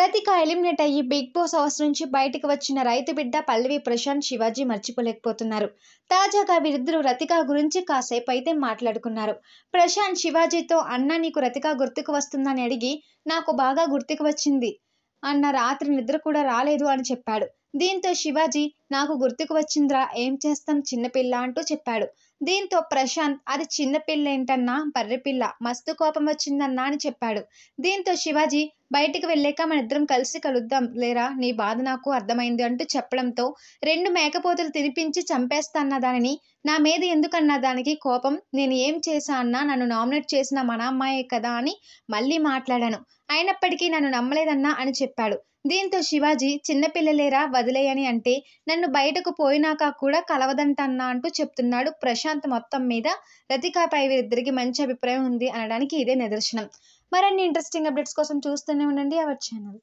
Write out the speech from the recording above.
Rathika eliminate అయ్యి Bigg Boss house నుంచి బయటకు వచ్చిన రైతు బిడ్డ పల్లవి ప్రశాంత్ శివాజీ మర్చిపోలేకపోతున్నారు తాజాగా వీరిద్దరూ రతిక గురించి కాసేపు అయితే మాట్లాడుకున్నారు ప్రశాంత్ శివాజీతో అన్న నీకు రతిక గుర్తుకు వస్తుందని అడిగి నాకు బాగా గుర్తుకు వచ్చింది అన్న రాత్రి నిద్ర కూడా రాలేదు అని చెప్పాడు దీంతో శివాజీ నాకు గుర్తుకు వచ్చిందిరా ఏం చేస్తాం చిన్నపిల్ల అంటూ చెప్పాడు దీంతో ప్రశాంత్ అది చిన్నపిల్ల ఏంటన్నా బర్రెపిల్ల మస్తు కోపం వచ్చిందన్నా అని చెప్పాడు దీంతో శివాజీ బయటికి వెళ్ళాక మన ఇద్దరం కలిసి కలుద్దాం లేరా నీ బాధ నాకు అర్థమైంది అంటూ చెప్పడంతో రెండు మేకపోతులు తినిపించి చంపేస్తాన్న దానిని నా మీద ఎందుకన్నా దానికి కోపం నేను ఏం చేశా అన్నా నన్ను నామినేట్ చేసిన మన అమ్మాయే కదా అని మళ్ళీ మాట్లాడాను అయినప్పటికీ నన్ను నమ్మలేదన్నా అని చెప్పాడు దీంతో శివాజీ చిన్నపిల్లలేరా వదిలేయని అంటే నన్ను బయటకు పోయినాక కూడా కలవదంటన్నా అంటూ చెప్తున్నాడు ప్రశాంత్ మొత్తం మీద రతికాపై వీరిద్దరికి మంచి అభిప్రాయం ఉంది అనడానికి ఇదే నిదర్శనం మరిన్ని ఇంట్రెస్టింగ్ అప్డేట్స్ కోసం చూస్తూనే ఉండండి అవర్ ఛానల్